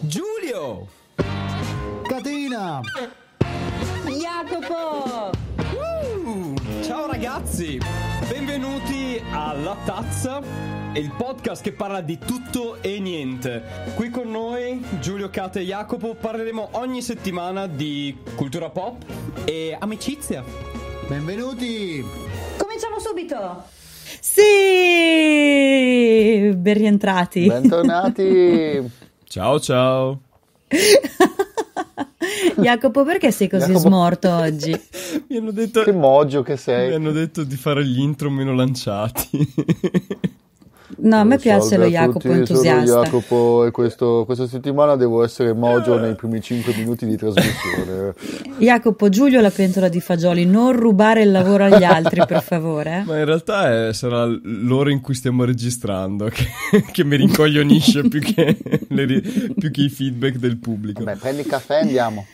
Giulio Caterina Jacopo uh, Ciao ragazzi Benvenuti alla tazza il podcast che parla di tutto e niente. Qui con noi Giulio, Cate e Jacopo parleremo ogni settimana di cultura pop e amicizia. Benvenuti! Cominciamo subito! Sì! Ben rientrati! Bentornati! Ciao ciao. Jacopo, perché sei così Jacopo... smorto oggi? Mi hanno detto... Che mogio che sei. Mi hanno detto di fare gli intro meno lanciati. No, a me piace lo Jacopo entusiasta. Jacopo e questo, questa settimana devo essere mojo nei primi 5 minuti di trasmissione. Jacopo, Giulio la pentola di fagioli, non rubare il lavoro agli altri per favore. Eh? Ma in realtà è, eh, sarà l'ora in cui stiamo registrando che, che mi rincoglionisce più, che le, più che i feedback del pubblico. Vabbè, prendi caffè e andiamo.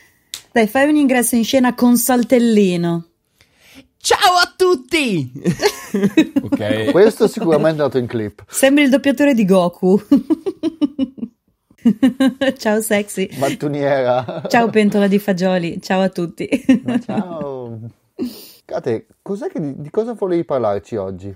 Dai, fai un ingresso in scena con saltellino. Ciao a tutti! ok. Questo sicuramente è andato in clip. Sembri il doppiatore di Goku. ciao sexy. Battuniera. Ciao pentola di fagioli. Ciao a tutti. Ma ciao. Kate, cos'è che, di cosa volevi parlarci oggi?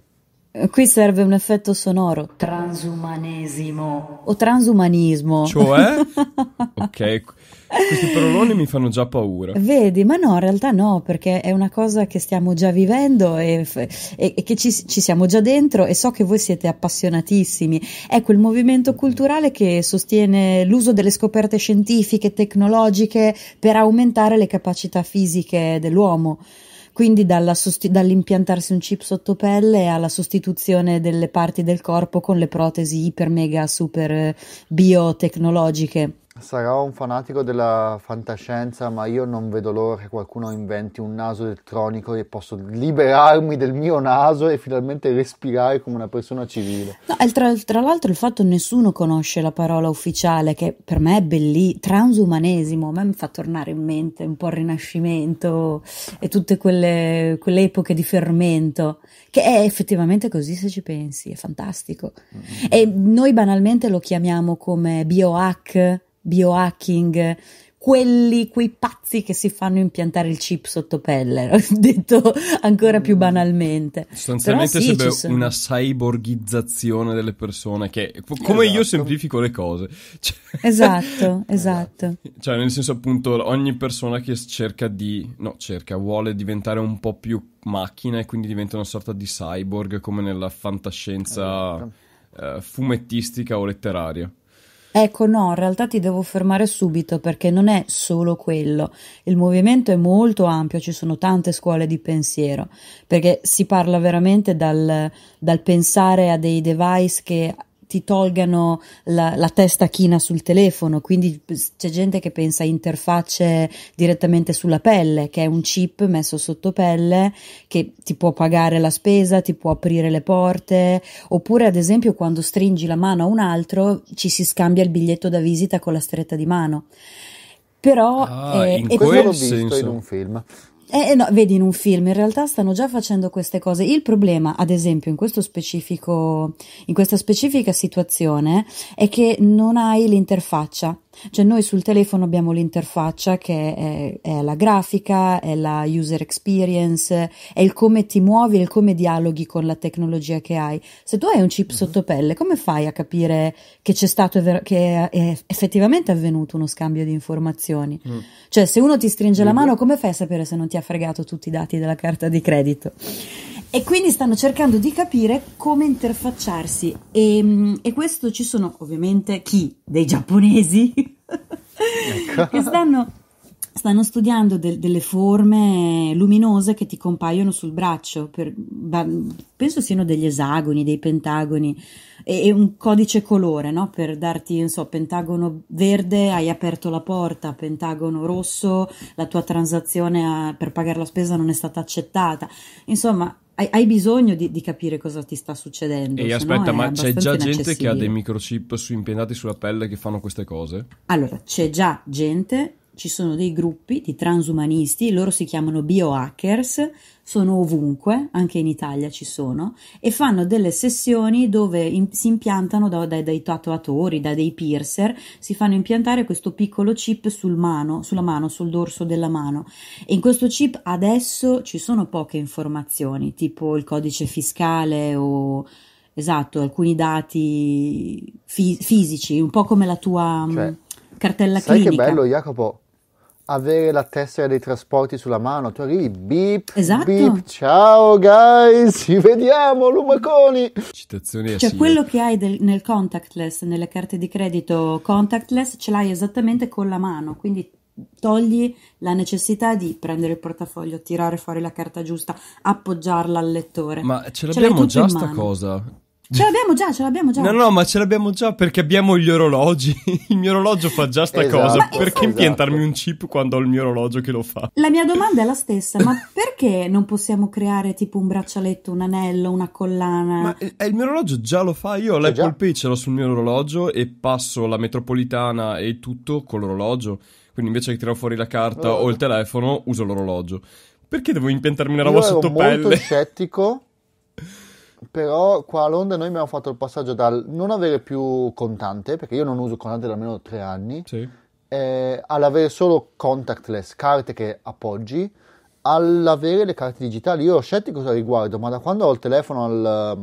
Eh, qui serve un effetto sonoro. Transumanesimo. O transumanismo. Cioè? ok, questi paroloni mi fanno già paura. Vedi, ma no, in realtà no, perché è una cosa che stiamo già vivendo e, e, e che ci, ci, siamo già dentro e so che voi siete appassionatissimi. È quel movimento culturale che sostiene l'uso delle scoperte scientifiche, tecnologiche per aumentare le capacità fisiche dell'uomo. Quindi sosti- dall'impiantarsi un chip sotto pelle alla sostituzione delle parti del corpo con le protesi iper mega super eh, biotecnologiche Sarò un fanatico della fantascienza, ma io non vedo l'ora che qualcuno inventi un naso elettronico e posso liberarmi del mio naso e finalmente respirare come una persona civile. No, tra, tra, l'altro il fatto che nessuno conosce la parola ufficiale, che per me è bellissima, transumanesimo, a me mi fa tornare in mente un po' il Rinascimento e tutte quelle, quelle epoche di fermento, che è effettivamente così se ci pensi, è fantastico. Mm-hmm. E noi banalmente lo chiamiamo come biohack biohacking, quelli, quei pazzi che si fanno impiantare il chip sotto pelle, detto ancora più mm. banalmente. Sostanzialmente sì, sarebbe sono... una cyborgizzazione delle persone, che come esatto. io semplifico le cose. Cioè... Esatto, esatto, esatto. Cioè, nel senso appunto, ogni persona che cerca di, no, cerca, vuole diventare un po' più macchina e quindi diventa una sorta di cyborg come nella fantascienza esatto. eh, fumettistica o letteraria. Ecco, no, in realtà ti devo fermare subito perché non è solo quello. Il movimento è molto ampio, ci sono tante scuole di pensiero, perché si parla veramente dal, dal pensare a dei device che ti tolgano la, la, testa china sul telefono, quindi c'è gente che pensa a interfacce direttamente sulla pelle, che è un chip messo sotto pelle che ti può pagare la spesa, ti può aprire le porte, oppure ad esempio quando stringi la mano a un altro ci si scambia il biglietto da visita con la stretta di mano. Però ah, è, eh, in è, questo l'ho visto in un film. Eh, eh, no, vedi, in un film in realtà stanno già facendo queste cose. Il problema, ad esempio, in, questo specifico, in questa specifica situazione è che non hai l'interfaccia. Cioè noi sul telefono abbiamo l'interfaccia che è, è, la grafica, è la user experience, è il come ti muovi, è il come dialoghi con la tecnologia che hai. Se tu hai un chip uh-huh. sotto pelle, come fai a capire che c'è stato ver- che è effettivamente avvenuto uno scambio di informazioni? uh Cioè se uno ti stringe uh la mano, come fai a sapere se non ti ha fregato tutti i dati della carta di credito? E quindi stanno cercando di capire come interfacciarsi e, mm, e questo ci sono ovviamente chi? Dei giapponesi ecco. che stanno stanno studiando de- delle forme luminose che ti compaiono sul braccio, per, penso siano degli esagoni, dei pentagoni e, e un codice colore, no? per darti, non so, pentagono verde, hai aperto la porta, pentagono rosso, la tua transazione a, eh, per pagare la spesa non è stata accettata, insomma hai, bisogno di, di, capire cosa ti sta succedendo. E aspetta, ma c'è già gente che ha dei microchip su, impiantati sulla pelle che fanno queste cose? Allora, c'è già gente ci sono dei gruppi di transumanisti, loro si chiamano biohackers, sono ovunque, anche in Italia ci sono, e fanno delle sessioni dove in, si impiantano da, da, dai tatuatori, da dei piercer, si fanno impiantare questo piccolo chip sul mano, sulla mano, sul dorso della mano. E in questo chip adesso ci sono poche informazioni, tipo il codice fiscale o... Esatto, alcuni dati fi- fisici, un po' come la tua... Cioè mm, cartella Sai clinica. Sai che bello, Jacopo? avere la tessera dei trasporti sulla mano, tu arrivi, bip, esatto. beep, ciao guys, ci vediamo, lumaconi! Citazioni Cioè asile. quello che hai del, nel contactless, nelle carte di credito contactless, ce l'hai esattamente con la mano, quindi togli la necessità di prendere il portafoglio, tirare fuori la carta giusta, appoggiarla al lettore. Ma ce l'abbiamo ce già sta cosa? Ce l'abbiamo già, ce l'abbiamo già. No, no, ma ce l'abbiamo già perché abbiamo gli orologi. il mio orologio fa già sta esatto, cosa. Perché esatto. impiantarmi un chip quando ho il mio orologio che lo fa? La mia domanda è la stessa, ma perché non possiamo creare tipo un braccialetto, un anello, una collana? Ma eh, il mio orologio già lo fa. Io ho l'Apple già. Pay ce l'ho sul mio orologio e passo la metropolitana e tutto con l'orologio. Quindi invece che tirare fuori la carta oh. o il telefono, uso l'orologio. Perché devo impiantarmi una roba sotto pelle? Sono molto scettico però qua a Londra noi abbiamo fatto il passaggio dal non avere più contante, perché io non uso contante da almeno tre anni, sì. eh, all'avere solo contactless, carte che appoggi, all'avere le carte digitali. Io ho scettico a riguardo, ma da quando ho il telefono al,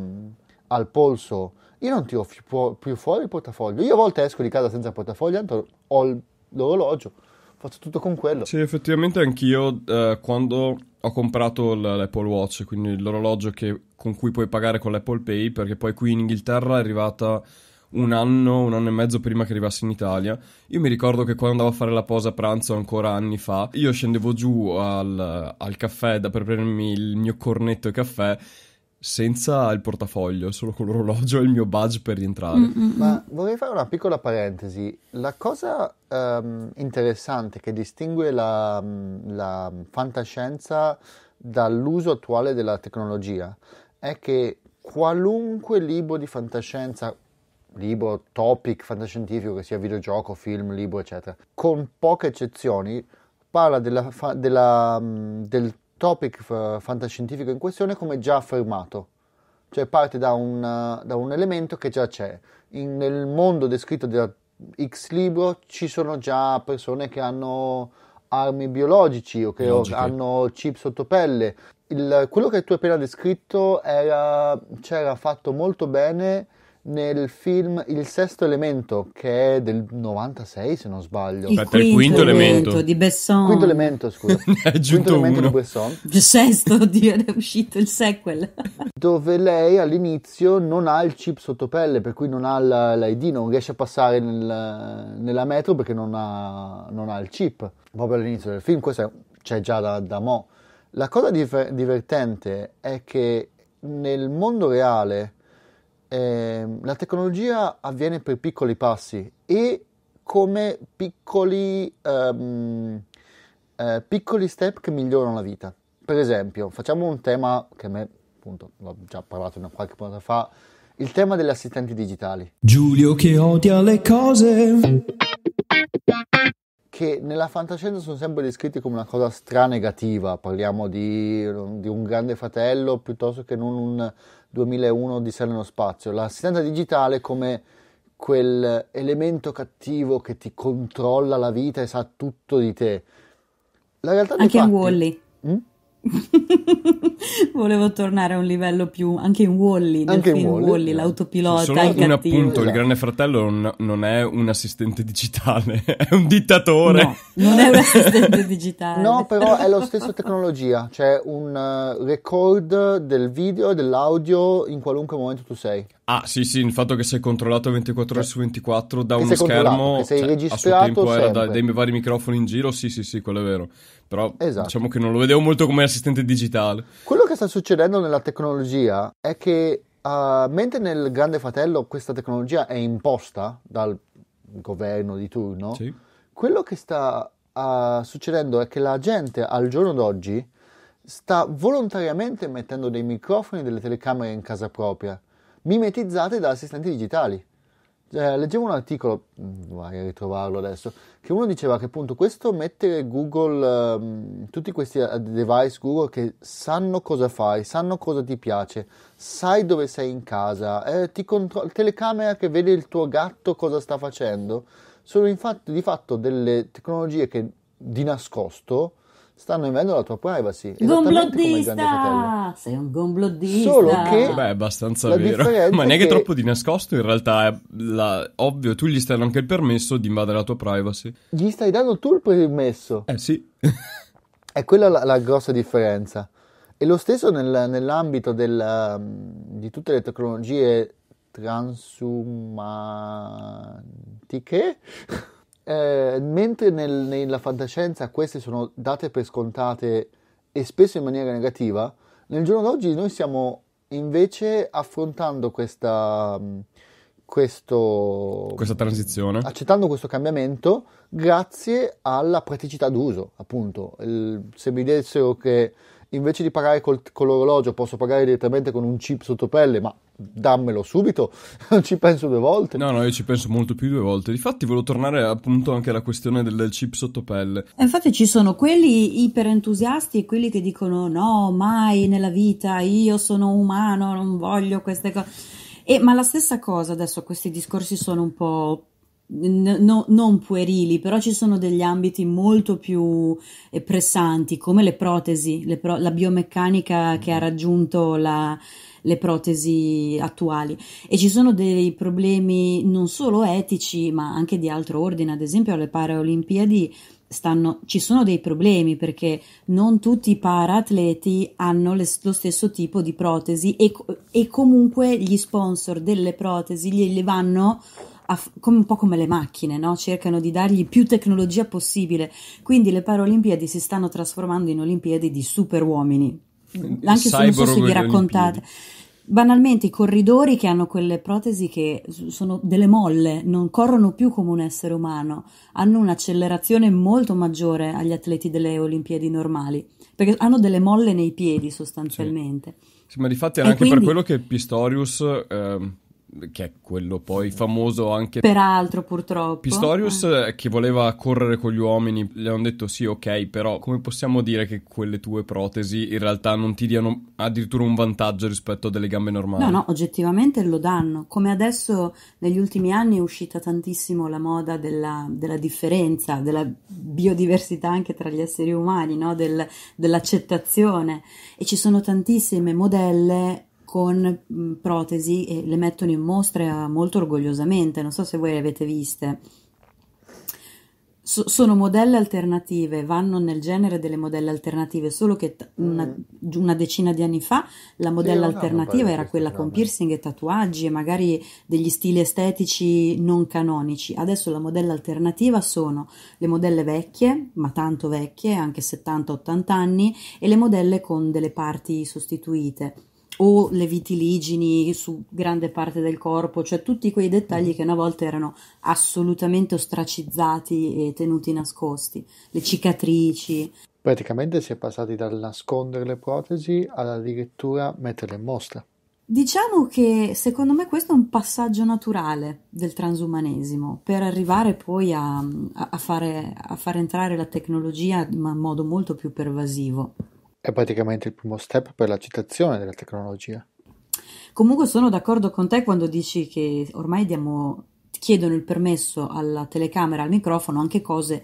al polso, io non tiro fu- più fuori il portafoglio. Io a volte esco di casa senza portafoglio, tanto ho l'orologio faccio tutto con quello. Sì, effettivamente anch'io eh, quando ho comprato l'Apple Watch, quindi l'orologio che con cui puoi pagare con l'Apple Pay, perché poi qui in Inghilterra è arrivata un anno, un anno e mezzo prima che arrivassi in Italia. Io mi ricordo che quando andavo a fare la posa pranzo ancora anni fa, io scendevo giù al, al caffè da, per prendermi il mio cornetto e caffè senza il portafoglio, solo con l'orologio e il mio badge per rientrare. Mm-hmm. Ma vorrei fare una piccola parentesi. La cosa um, interessante che distingue la, la fantascienza dall'uso attuale della tecnologia è che qualunque libro di fantascienza, libro, topic fantascientifico, che sia videogioco, film, libro, eccetera, con poche eccezioni, parla della, della, mm, del topic fantascientifico in questione come già affermato, cioè parte da un, da un elemento che già c'è. In, nel mondo descritto da X libro ci sono già persone che hanno armi biologici o che Logiche. hanno chip sotto pelle, il, quello che tu hai appena descritto era, c'era fatto molto bene nel film Il sesto elemento, che è del 96 se non sbaglio. Il Aspetta, quinto, il quinto elemento. di Besson. Il Quinto elemento, scusa. è aggiunto elemento di Besson. Il sesto, oddio, è uscito il sequel. dove lei all'inizio non ha il chip sotto pelle, per cui non ha l'ID, non riesce a passare nel, nella metro perché non ha, non ha, il chip. Proprio all'inizio del film, questo è, c'è già da, da mo'. La cosa diver- divertente è che nel mondo reale eh, la tecnologia avviene per piccoli passi e come piccoli, um, eh, piccoli step che migliorano la vita. Per esempio, facciamo un tema che a me, appunto, l'ho già parlato una qualche puntata fa, il tema degli assistenti digitali. Giulio che odia le cose che nella fantascienza sono sempre descritti come una cosa stranegativa, parliamo di, di un grande fratello piuttosto che non un 2001 di sé nello spazio, l'assistenza digitale come quel elemento cattivo che ti controlla la vita e sa tutto di te. La realtà Anche dei Wally. Mh? Mm? Volevo tornare a un livello più anche in Wally, nel anche film Wally, Wally l'autopilota. Solo un appunto: il esatto. Grande Fratello non, non, è un assistente digitale, è un dittatore. No, non è un assistente digitale. no, però è la stessa tecnologia, c'è un eh, record del video e dell'audio in qualunque momento tu sei. Ah, sì, sì, il fatto che sei controllato 24 ore su 24 cioè, da uno schermo. Che sei cioè, registrato. A suo tempo sempre. era da, dai vari microfoni in giro, sì, sì, sì, quello è vero. Però esatto. diciamo che non lo vedevo molto come assistente digitale. Quello che sta succedendo nella tecnologia è che uh, mentre nel Grande Fratello questa tecnologia è imposta dal governo di turno, sì. quello che sta uh, succedendo è che la gente al giorno d'oggi sta volontariamente mettendo dei microfoni e delle telecamere in casa propria, mimetizzate da assistenti digitali eh, leggevo un articolo, mm, vai a ritrovarlo adesso, che uno diceva che appunto questo mettere Google, ehm, tutti questi eh, device Google che sanno cosa fai, sanno cosa ti piace, sai dove sei in casa, eh, ti contro- telecamera che vede il tuo gatto cosa sta facendo, sono infatti di fatto delle tecnologie che di nascosto stanno invadendo la tua privacy. Gomblottista! Sei un gomblottista! Solo che... Beh, è abbastanza vero. Ma neanche che... troppo di nascosto, in realtà è la... ovvio, tu gli stai dando anche il permesso di invadere la tua privacy. Gli stai dando tu il permesso? Eh sì. è quella la, la, grossa differenza. E lo stesso nel, nell'ambito del, um, di tutte le tecnologie transumantiche... Eh, mentre nel, nella fantascienza queste sono date per scontate e spesso in maniera negativa, nel giorno d'oggi noi stiamo invece affrontando questa, mm, questo, questa transizione, accettando questo cambiamento grazie alla praticità d'uso, appunto. Il, se mi dessero che invece di pagare col, con l'orologio posso pagare direttamente con un chip sotto pelle, ma dammelo subito, non ci penso due volte. No, no, io ci penso molto più due volte. Difatti volevo tornare appunto anche alla questione del, del chip sotto pelle. infatti ci sono quelli iperentusiasti e quelli che dicono no, mai nella vita, io sono umano, non voglio queste cose. E, ma la stessa cosa adesso, questi discorsi sono un po' No, non puerili, però ci sono degli ambiti molto più eh, pressanti, come le protesi, le pro- la biomeccanica che ha raggiunto la, le protesi attuali. E ci sono dei problemi non solo etici, ma anche di altro ordine, ad esempio alle Paralimpiadi. Stanno, ci sono dei problemi perché non tutti i paraatleti hanno le, lo stesso tipo di protesi e, e comunque gli sponsor delle protesi gliele vanno come, un po' come le macchine, no? cercano di dargli più tecnologia possibile. Quindi le Paralimpiadi si stanno trasformando in Olimpiadi di superuomini. Anche se non so se vi raccontate. Banalmente i corridori che hanno quelle protesi che sono delle molle, non corrono più come un essere umano, hanno un'accelerazione molto maggiore agli atleti delle Olimpiadi normali, perché hanno delle molle nei piedi sostanzialmente. Sì, sì ma di fatto era e anche quindi... per quello che Pistorius... Eh che è quello poi famoso anche. Peraltro, purtroppo. Pistorius eh. eh. che voleva correre con gli uomini, le hanno detto sì, ok, però come possiamo dire che quelle tue protesi in realtà non ti diano addirittura un vantaggio rispetto a delle gambe normali? No, no, oggettivamente lo danno. Come adesso negli ultimi anni è uscita tantissimo la moda della, della differenza, della biodiversità anche tra gli esseri umani, no? Del, dell'accettazione. E ci sono tantissime modelle con mm, protesi e le mettono in mostra eh, molto orgogliosamente, non so se voi le avete viste. So, sono modelle alternative, vanno nel genere delle modelle alternative, solo che t- mm. una, mm. una, decina di anni fa la modella sì, alternativa era quella con piercing e tatuaggi e magari degli stili estetici non canonici. Adesso la modella alternativa sono le modelle vecchie, ma tanto vecchie, anche 70-80 anni, e le modelle con delle parti sostituite o le vitiligini su grande parte del corpo, cioè tutti quei dettagli mhm. che una volta erano assolutamente ostracizzati e tenuti nascosti, le cicatrici. Praticamente si è passati dal nascondere le protesi all'addirittura metterle in mostra. Diciamo che secondo me questo è un passaggio naturale del transumanesimo per arrivare poi a, a, fare, a fare entrare la tecnologia in modo molto più pervasivo è praticamente il primo step per l'accettazione della tecnologia. Comunque sono d'accordo con te quando dici che ormai diamo, chiedono il permesso alla telecamera, al microfono, anche cose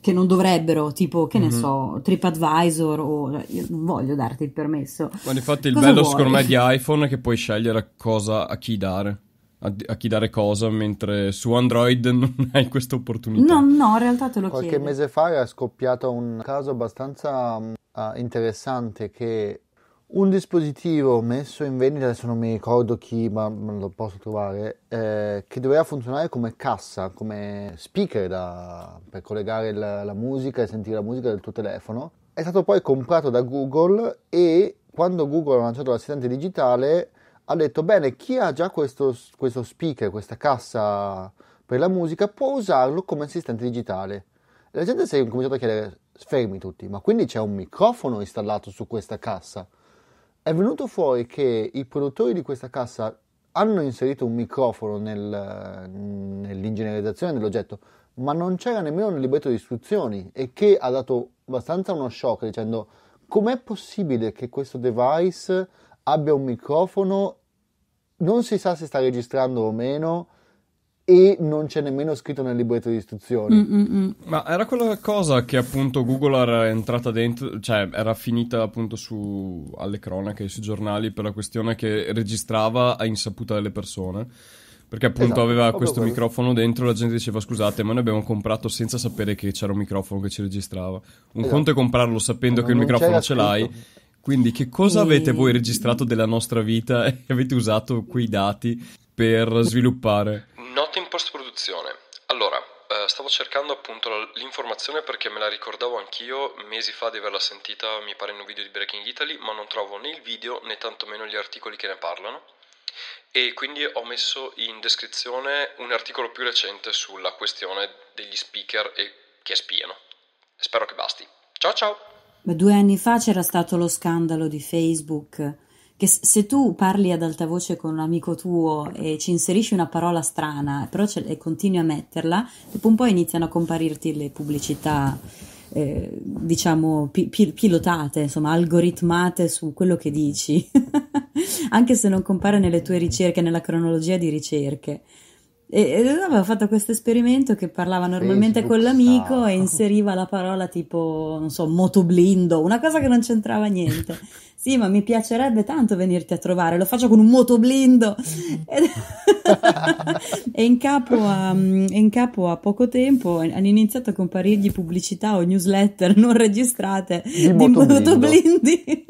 che non dovrebbero, tipo, che mm-hmm. ne mhm. so, TripAdvisor o cioè, io non voglio darti il permesso. Ma infatti il cosa bello secondo me di iPhone è che puoi scegliere cosa a chi dare. a chi dare cosa, mentre su Android non hai questa opportunità. No, no, in realtà te lo Qualche chiedo. Qualche mese fa è scoppiato un caso abbastanza uh, interessante che un dispositivo messo in vendita, adesso non mi ricordo chi, ma lo posso trovare, eh, che doveva funzionare come cassa, come speaker da, per collegare la, la musica e sentire la musica del tuo telefono, è stato poi comprato da Google e quando Google ha lanciato l'assistente digitale ha detto bene chi ha già questo, questo, speaker, questa cassa per la musica può usarlo come assistente digitale la gente si è cominciata a chiedere, fermi tutti, ma quindi c'è un microfono installato su questa cassa? È venuto fuori che i produttori di questa cassa hanno inserito un microfono nel, nell'ingegnerizzazione dell'oggetto, ma non c'era nemmeno nel libretto di istruzioni e che ha dato abbastanza uno shock dicendo com'è possibile che questo device abbia un microfono, non si sa se sta registrando o meno, e non c'è nemmeno scritto nel libretto di istruzioni. Mm, mm mm Ma era quella cosa che appunto Google era entrata dentro, cioè era finita appunto su, alle cronache, sui giornali per la questione che registrava a insaputa delle persone. Perché appunto esatto, aveva questo quello. microfono dentro la gente diceva scusate ma noi abbiamo comprato senza sapere che c'era un microfono che ci registrava. Un esatto. conto è comprarlo sapendo no, che il microfono ce l'hai. Quindi che cosa e... avete voi registrato della nostra vita e avete usato quei dati per sviluppare? Note in post-produzione. Allora, eh, stavo cercando appunto l'informazione perché me la ricordavo anch'io mesi fa di averla sentita, mi pare, in un video di Breaking Italy, ma non trovo né il video né tantomeno gli articoli che ne parlano. E quindi ho messo in descrizione un articolo più recente sulla questione degli speaker e che spiano. Spero che basti. Ciao ciao! Ma due anni fa c'era stato lo scandalo di Facebook che se tu parli ad alta voce con un amico tuo e ci inserisci una parola strana però ce- e continui a metterla, dopo un po' iniziano a comparirti le pubblicità, eh, diciamo, pi- pi- pilotate, insomma, algoritmate su quello che dici, anche se non compare nelle tue ricerche, nella cronologia di ricerche. E allora avevo fatto questo esperimento che parlava normalmente Facebook con l'amico sta. e inseriva la parola tipo, non so, motoblindo, una cosa che non c'entrava niente. sì, ma mi piacerebbe tanto venirti a trovare, lo faccio con un motoblindo. e in capo, a, mm, in capo a poco tempo hanno iniziato a comparirgli pubblicità o newsletter non registrate di, di motoblindo. motoblindi.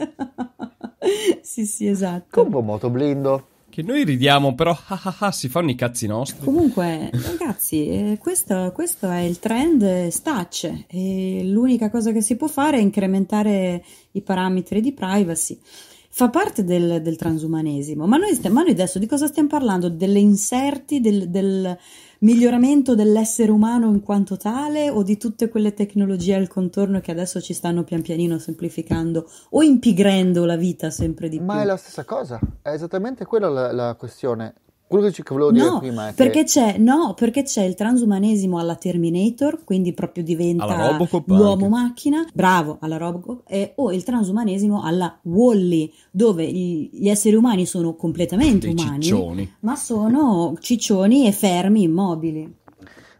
sì, sì, esatto. Compro motoblindo. Che noi ridiamo, però ah, ah, ah, si fanno i cazzi nostri. Comunque, ragazzi, eh, questo, questo, è il trend Stach l'unica cosa che si può fare è incrementare i parametri di privacy. Fa parte del, del transumanesimo, ma noi, stiamo, ma noi adesso di cosa stiamo parlando? Delle inserti, del, del miglioramento dell'essere umano in quanto tale o di tutte quelle tecnologie al contorno che adesso ci stanno pian pianino semplificando o impigrendo la vita sempre di Ma più? Ma è la stessa cosa, è esattamente quella la, la questione. Quello che, ci, volevo dire no, prima è perché che... c'è, no, perché c'è il transumanesimo alla Terminator, quindi proprio diventa l'uomo macchina, bravo, alla Robocop, eh, o il transumanesimo alla Wally, dove gli, gli esseri umani sono completamente Dei umani, ciccioni. ma sono ciccioni e fermi, immobili.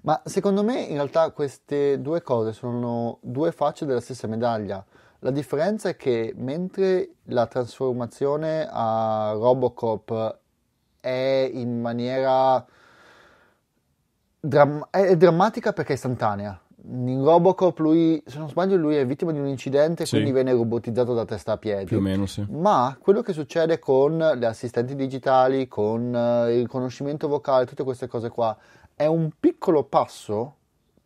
Ma secondo me in realtà queste due cose sono due facce della stessa medaglia. La differenza è che mentre la trasformazione a Robocop è in maniera dram- è drammatica perché è istantanea. In Robocop lui, se non sbaglio, lui è vittima di un incidente, sì. quindi viene robotizzato da testa a piedi. Più o meno, sì. Ma quello che succede con le assistenti digitali, con eh, il riconoscimento vocale, tutte queste cose qua, è un piccolo passo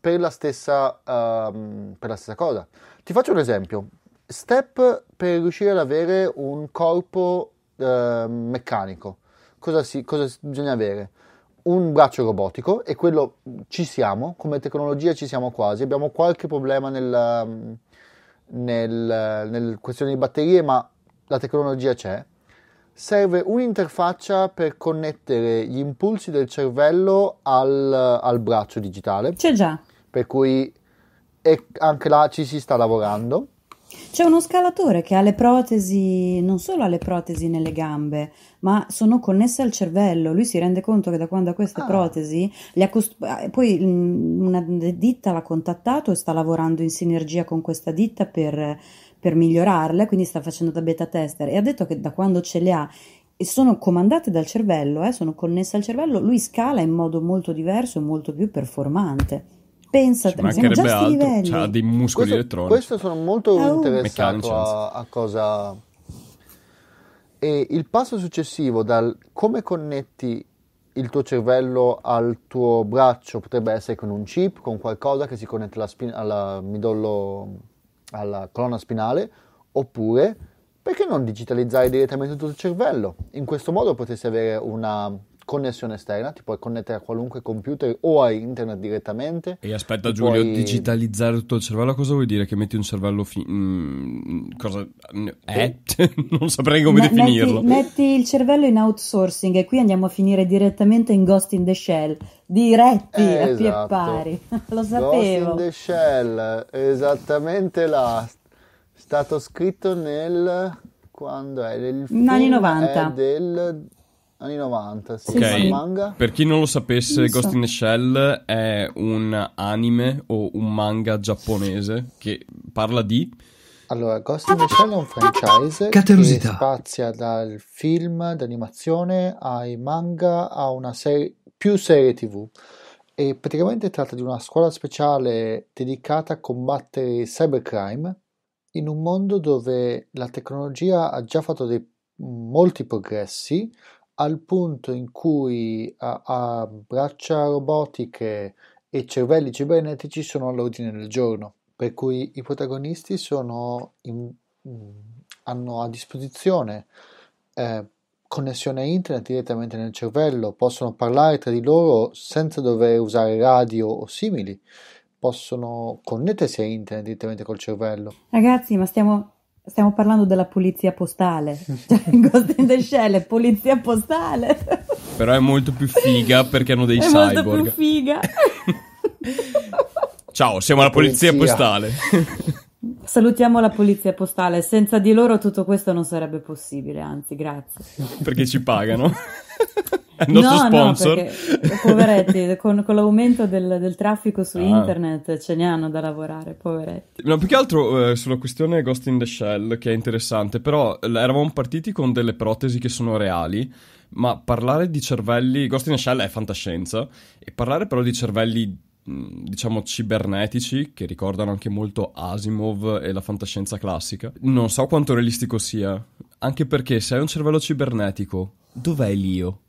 per la stessa, uh, per la stessa cosa. Ti faccio un esempio. Step per riuscire ad avere un corpo uh, meccanico cosa, si, cosa bisogna avere? Un braccio robotico e quello ci siamo, come tecnologia ci siamo quasi, abbiamo qualche problema nel, mm, nel, nel questione di batterie, ma la tecnologia c'è. Serve un'interfaccia per connettere gli impulsi del cervello al, al braccio digitale. C'è già. Per cui anche là ci si sta lavorando c'è uno scalatore che ha le protesi, non solo ha le protesi nelle gambe, ma sono connesse al cervello. Lui si rende conto che da quando ha queste ah. protesi, cost... Ah, poi mm, una ditta l'ha contattato e sta lavorando in sinergia con questa ditta per, per migliorarle, quindi sta facendo da beta tester e ha detto che da quando ce le ha e sono comandate dal cervello, eh, sono connesse al cervello, lui scala in modo molto diverso e molto più performante pensa, Ci ma siamo già altro. livelli. Ha dei muscoli questo, elettronici. Questo sono molto oh. interessato a, a, cosa... E il passo successivo dal come connetti il tuo cervello al tuo braccio potrebbe essere con un chip, con qualcosa che si connette alla, spin- alla midollo, alla colonna spinale, oppure perché non digitalizzare direttamente il tuo cervello? In questo modo potresti avere una connessione esterna, ti puoi connettere a qualunque computer o a internet direttamente. E aspetta Giulio, puoi... digitalizzare tutto il cervello, cosa vuol dire? Che metti un cervello... Fi- mm, mm cosa... Mm, eh? eh? non saprei come Ma, definirlo. Metti, metti, il cervello in outsourcing e qui andiamo a finire direttamente in Ghost in the Shell, diretti eh, a esatto. pari. Lo sapevo. Ghost in the Shell, esattamente là. È stato scritto nel... Quando è? Negli anni 90. Eh, del Anni 90, sì. Okay. manga? Per chi non lo sapesse, non so. Ghost in the Shell è un anime o un manga giapponese che parla di... Allora, Ghost in the Shell è un franchise Caterosità. che spazia dal film d'animazione ai manga a una serie, più serie tv e praticamente tratta di una scuola speciale dedicata a combattere il cybercrime in un mondo dove la tecnologia ha già fatto dei, molti progressi al punto in cui a, a braccia robotiche e cervelli cibernetici sono all'ordine del giorno, per cui i protagonisti sono in, mm, hanno a disposizione eh, connessione a internet direttamente nel cervello, possono parlare tra di loro senza dover usare radio o simili, possono connettersi a internet direttamente col cervello. Ragazzi, ma stiamo Stiamo parlando della polizia postale, cioè Ghost in the Shell è polizia postale. Però è molto più figa perché hanno dei è cyborg. È molto più figa. Ciao, siamo la, polizia. polizia postale. Salutiamo la polizia postale, senza di loro tutto questo non sarebbe possibile, anzi grazie. Perché ci pagano il nostro no, sponsor. No, perché, eh, poveretti, con, con, l'aumento del, del traffico su ah. internet ce ne hanno da lavorare, poveretti. No, più che altro eh, sulla questione Ghost in the Shell, che è interessante, però eravamo partiti con delle protesi che sono reali, ma parlare di cervelli... Ghost in the Shell è fantascienza, e parlare però di cervelli diciamo cibernetici che ricordano anche molto Asimov e la fantascienza classica. Non so quanto realistico sia, anche perché se hai un cervello cibernetico, dov'è l'io?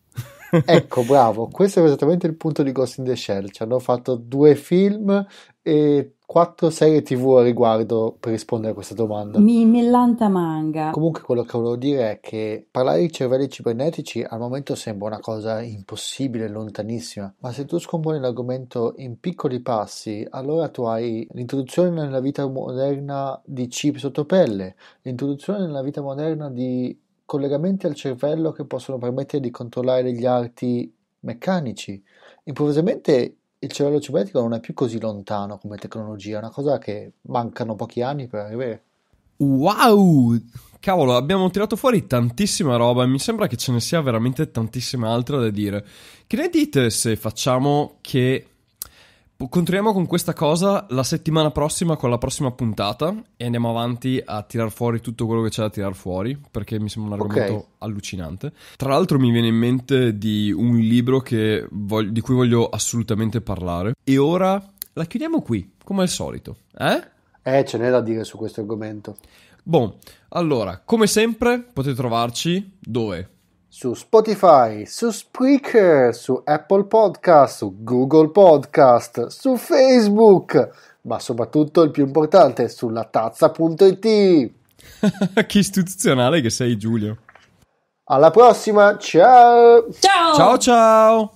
ecco, bravo, questo è esattamente il punto di Ghost in the Shell. Ci hanno fatto due film e quattro serie tv a riguardo per rispondere a questa domanda. Mi millanta manga. Comunque quello che volevo dire è che parlare di cervelli cibernetici al momento sembra una cosa impossibile, lontanissima, ma se tu scomponi l'argomento in piccoli passi, allora tu hai l'introduzione nella vita moderna di chip sottopelle, l'introduzione nella vita moderna di collegamenti al cervello che possono permettere di controllare gli arti meccanici. Improvvisamente il cervello cibernetico non è più così lontano come tecnologia, è una cosa che mancano pochi anni per arrivare. Wow! Cavolo, abbiamo tirato fuori tantissima roba e mi sembra che ce ne sia veramente tantissima altra da dire. Che ne dite se facciamo che Continuiamo con questa cosa la settimana prossima con la prossima puntata e andiamo avanti a tirar fuori tutto quello che c'è da tirar fuori perché mi sembra un argomento okay. allucinante. Tra l'altro mi viene in mente di un libro voglio, di cui voglio assolutamente parlare e ora la chiudiamo qui, come al solito. Eh? Eh, ce n'è da dire su questo argomento. Bon, allora, come sempre potete trovarci dove? su Spotify, su Spreaker, su Apple Podcast, su Google Podcast, su Facebook, ma soprattutto il più importante, sulla tazza.it. che istituzionale che sei Giulio. Alla prossima, ciao! Ciao ciao! ciao.